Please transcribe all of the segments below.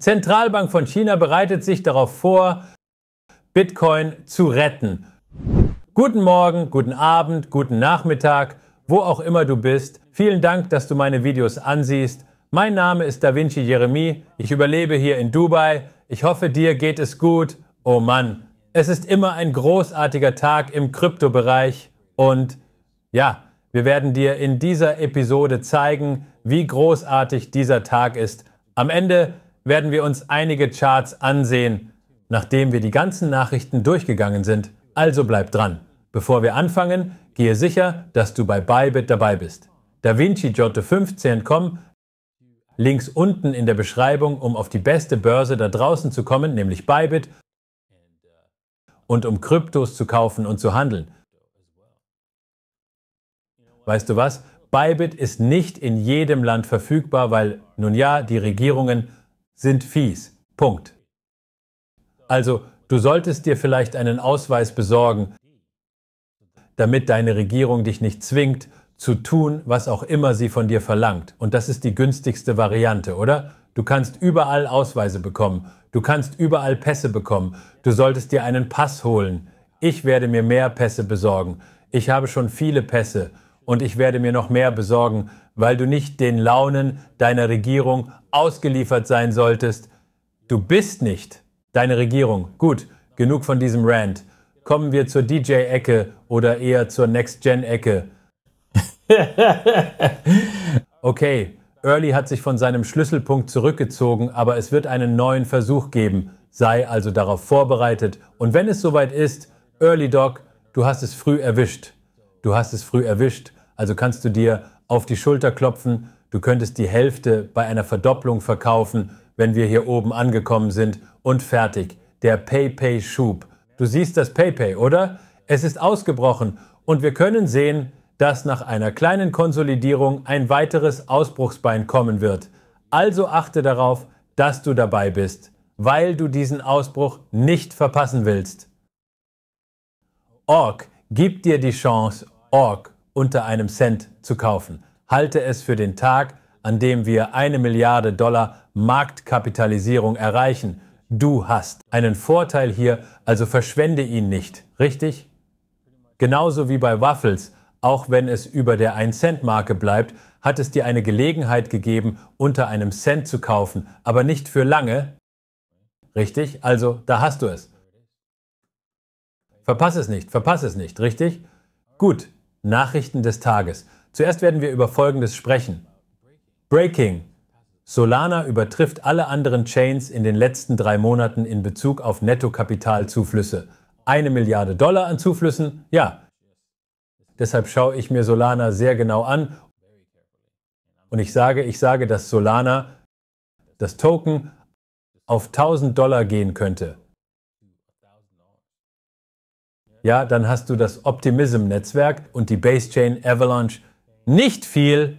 Zentralbank von China bereitet sich darauf vor, Bitcoin zu retten. Guten Morgen, guten Abend, guten Nachmittag, wo auch immer du bist. Vielen Dank, dass du meine Videos ansiehst. Mein Name ist Da Vinci Jeremie. Ich überlebe hier in Dubai. Ich hoffe, dir geht es gut. Oh Mann, es ist immer ein großartiger Tag im Kryptobereich und ja, wir werden dir in dieser Episode zeigen, wie großartig dieser Tag ist. Am Ende werden wir uns einige Charts ansehen, nachdem wir die ganzen Nachrichten durchgegangen sind. Also bleib dran. Bevor wir anfangen, gehe sicher, dass du bei Bybit dabei bist. DaVinci 15.com links unten in der Beschreibung, um auf die beste Börse da draußen zu kommen, nämlich Bybit, und um Kryptos zu kaufen und zu handeln. Weißt du was? Bybit ist nicht in jedem Land verfügbar, weil nun ja, die Regierungen sind fies. Punkt. Also, du solltest dir vielleicht einen Ausweis besorgen, damit deine Regierung dich nicht zwingt, zu tun, was auch immer sie von dir verlangt. Und das ist die günstigste Variante, oder? Du kannst überall Ausweise bekommen. Du kannst überall Pässe bekommen. Du solltest dir einen Pass holen. Ich werde mir mehr Pässe besorgen. Ich habe schon viele Pässe und ich werde mir noch mehr besorgen, weil du nicht den Launen deiner Regierung ausgeliefert sein solltest. Du bist nicht deine Regierung. Gut, genug von diesem Rant. Kommen wir zur DJ-Ecke oder eher zur Next-Gen-Ecke. okay, Early hat sich von seinem Schlüsselpunkt zurückgezogen, aber es wird einen neuen Versuch geben. Sei also darauf vorbereitet. Und wenn es soweit ist, Early Doc, du hast es früh erwischt. Du hast es früh erwischt. Also kannst du dir auf die Schulter klopfen, du könntest die Hälfte bei einer Verdopplung verkaufen, wenn wir hier oben angekommen sind und fertig. Der PayPay-Schub. Du siehst das PayPay, oder? Es ist ausgebrochen und wir können sehen, dass nach einer kleinen Konsolidierung ein weiteres Ausbruchsbein kommen wird. Also achte darauf, dass du dabei bist, weil du diesen Ausbruch nicht verpassen willst. Org, gibt dir die Chance, Org unter einem Cent zu kaufen. Halte es für den Tag, an dem wir eine Milliarde Dollar Marktkapitalisierung erreichen. Du hast einen Vorteil hier, also verschwende ihn nicht, richtig? Genauso wie bei Waffles, auch wenn es über der 1-Cent-Marke bleibt, hat es dir eine Gelegenheit gegeben, unter einem Cent zu kaufen, aber nicht für lange. Richtig? Also, da hast du es. Verpass es nicht, verpass es nicht, richtig? Gut, Nachrichten des Tages. Zuerst werden wir über Folgendes sprechen. Breaking. Solana übertrifft alle anderen Chains in den letzten drei Monaten in Bezug auf Nettokapitalzuflüsse. Eine Milliarde Dollar an Zuflüssen? Ja. Deshalb schaue ich mir Solana sehr genau an und ich sage, ich sage, dass Solana, das Token, auf 1000 Dollar gehen könnte ja, dann hast du das Optimism-Netzwerk und die Basechain Avalanche. Nicht viel,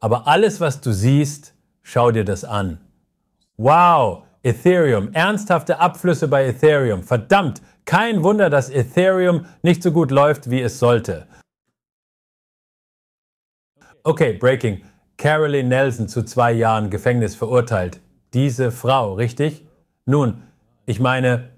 aber alles, was du siehst, schau dir das an. Wow, Ethereum, ernsthafte Abflüsse bei Ethereum. Verdammt, kein Wunder, dass Ethereum nicht so gut läuft, wie es sollte. Okay, Breaking. Carolyn Nelson zu zwei Jahren Gefängnis verurteilt. Diese Frau, richtig? Nun, ich meine,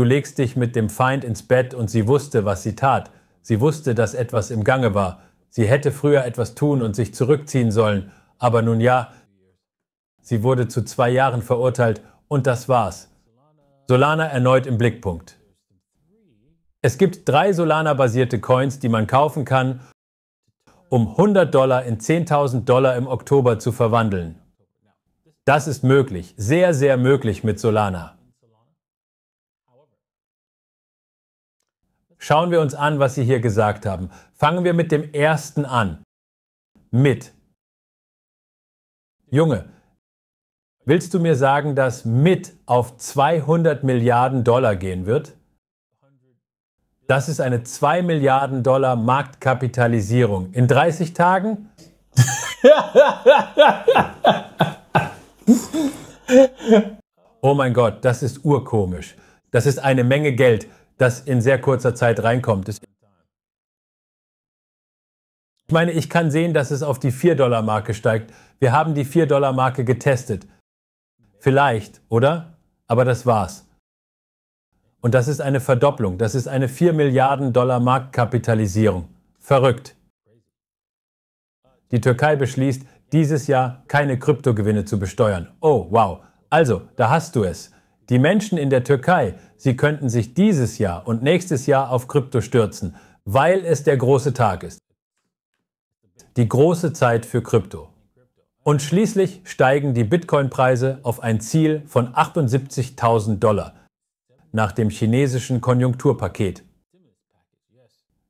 Du legst dich mit dem Feind ins Bett und sie wusste, was sie tat. Sie wusste, dass etwas im Gange war. Sie hätte früher etwas tun und sich zurückziehen sollen. Aber nun ja, sie wurde zu zwei Jahren verurteilt und das war's. Solana erneut im Blickpunkt. Es gibt drei Solana-basierte Coins, die man kaufen kann, um 100 Dollar in 10.000 Dollar im Oktober zu verwandeln. Das ist möglich, sehr, sehr möglich mit Solana. Schauen wir uns an, was Sie hier gesagt haben. Fangen wir mit dem ersten an. Mit. Junge, willst du mir sagen, dass mit auf 200 Milliarden Dollar gehen wird? Das ist eine 2 Milliarden Dollar Marktkapitalisierung. In 30 Tagen? oh mein Gott, das ist urkomisch. Das ist eine Menge Geld das in sehr kurzer Zeit reinkommt. Ich meine, ich kann sehen, dass es auf die 4-Dollar-Marke steigt. Wir haben die 4-Dollar-Marke getestet. Vielleicht, oder? Aber das war's. Und das ist eine Verdopplung. Das ist eine 4 Milliarden Dollar Marktkapitalisierung. Verrückt. Die Türkei beschließt, dieses Jahr keine Kryptogewinne zu besteuern. Oh, wow. Also, da hast du es. Die Menschen in der Türkei, sie könnten sich dieses Jahr und nächstes Jahr auf Krypto stürzen, weil es der große Tag ist. Die große Zeit für Krypto. Und schließlich steigen die Bitcoin-Preise auf ein Ziel von 78.000 Dollar nach dem chinesischen Konjunkturpaket.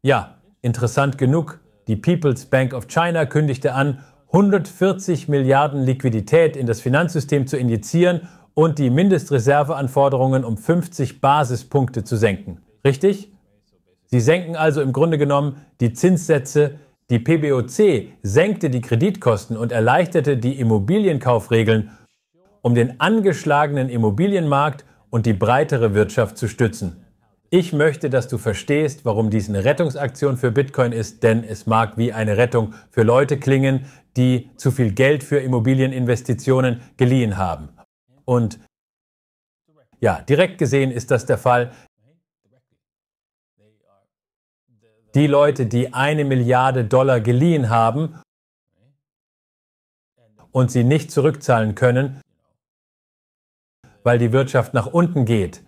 Ja, interessant genug, die People's Bank of China kündigte an, 140 Milliarden Liquidität in das Finanzsystem zu injizieren und die Mindestreserveanforderungen um 50 Basispunkte zu senken. Richtig? Sie senken also im Grunde genommen die Zinssätze. Die PBOC senkte die Kreditkosten und erleichterte die Immobilienkaufregeln, um den angeschlagenen Immobilienmarkt und die breitere Wirtschaft zu stützen. Ich möchte, dass du verstehst, warum dies eine Rettungsaktion für Bitcoin ist, denn es mag wie eine Rettung für Leute klingen, die zu viel Geld für Immobilieninvestitionen geliehen haben. Und ja, direkt gesehen ist das der Fall. Die Leute, die eine Milliarde Dollar geliehen haben und sie nicht zurückzahlen können, weil die Wirtschaft nach unten geht,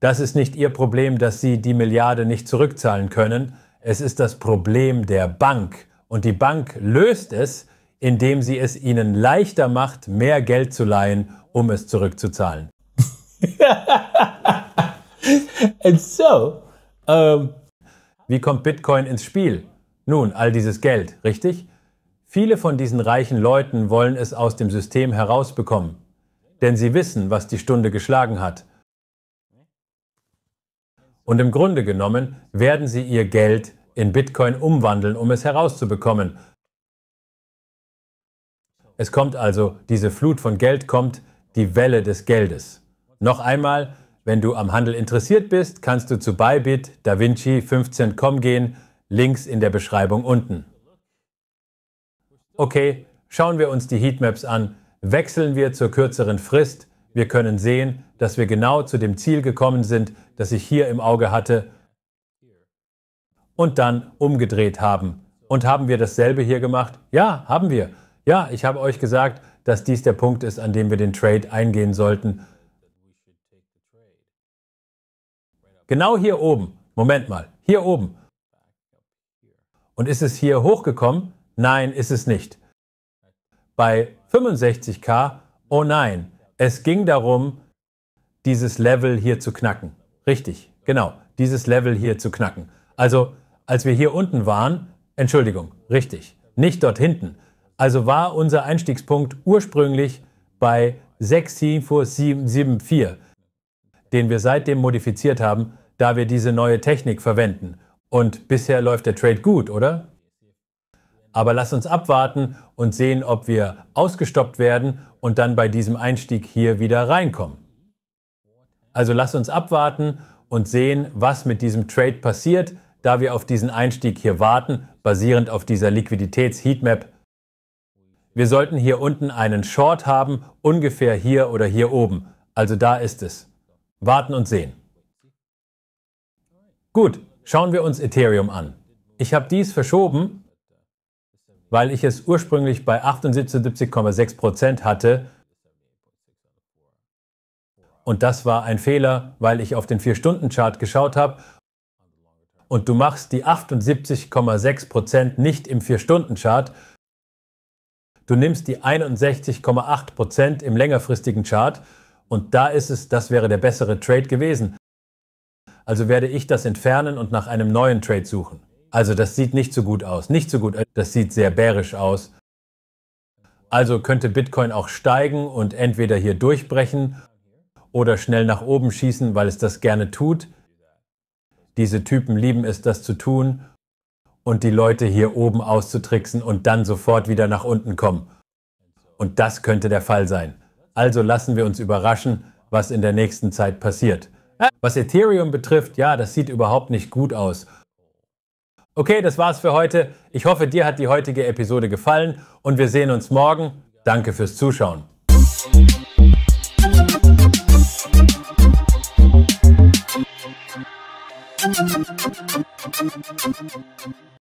das ist nicht ihr Problem, dass sie die Milliarde nicht zurückzahlen können. Es ist das Problem der Bank. Und die Bank löst es, indem sie es ihnen leichter macht, mehr Geld zu leihen, um es zurückzuzahlen. And so, um wie kommt Bitcoin ins Spiel? Nun, all dieses Geld, richtig? Viele von diesen reichen Leuten wollen es aus dem System herausbekommen, denn sie wissen, was die Stunde geschlagen hat. Und im Grunde genommen werden sie ihr Geld in Bitcoin umwandeln, um es herauszubekommen, es kommt also, diese Flut von Geld kommt, die Welle des Geldes. Noch einmal, wenn du am Handel interessiert bist, kannst du zu Bybit DaVinci 15.com gehen, links in der Beschreibung unten. Okay, schauen wir uns die Heatmaps an. Wechseln wir zur kürzeren Frist. Wir können sehen, dass wir genau zu dem Ziel gekommen sind, das ich hier im Auge hatte und dann umgedreht haben. Und haben wir dasselbe hier gemacht? Ja, haben wir. Ja, ich habe euch gesagt, dass dies der Punkt ist, an dem wir den Trade eingehen sollten. Genau hier oben. Moment mal. Hier oben. Und ist es hier hochgekommen? Nein, ist es nicht. Bei 65k, oh nein, es ging darum, dieses Level hier zu knacken. Richtig, genau, dieses Level hier zu knacken. Also, als wir hier unten waren, Entschuldigung, richtig, nicht dort hinten, also war unser Einstiegspunkt ursprünglich bei 67474, den wir seitdem modifiziert haben, da wir diese neue Technik verwenden. Und bisher läuft der Trade gut, oder? Aber lass uns abwarten und sehen, ob wir ausgestoppt werden und dann bei diesem Einstieg hier wieder reinkommen. Also lass uns abwarten und sehen, was mit diesem Trade passiert, da wir auf diesen Einstieg hier warten, basierend auf dieser Liquiditäts-Heatmap, wir sollten hier unten einen Short haben, ungefähr hier oder hier oben. Also da ist es. Warten und sehen. Gut, schauen wir uns Ethereum an. Ich habe dies verschoben, weil ich es ursprünglich bei 78,6% hatte. Und das war ein Fehler, weil ich auf den 4-Stunden-Chart geschaut habe. Und du machst die 78,6% nicht im 4-Stunden-Chart, Du nimmst die 61,8 im längerfristigen Chart und da ist es, das wäre der bessere Trade gewesen. Also werde ich das entfernen und nach einem neuen Trade suchen. Also das sieht nicht so gut aus. Nicht so gut, das sieht sehr bärisch aus. Also könnte Bitcoin auch steigen und entweder hier durchbrechen oder schnell nach oben schießen, weil es das gerne tut. Diese Typen lieben es, das zu tun und die Leute hier oben auszutricksen und dann sofort wieder nach unten kommen. Und das könnte der Fall sein. Also lassen wir uns überraschen, was in der nächsten Zeit passiert. Was Ethereum betrifft, ja, das sieht überhaupt nicht gut aus. Okay, das war's für heute. Ich hoffe, dir hat die heutige Episode gefallen und wir sehen uns morgen. Danke fürs Zuschauen. Thank you.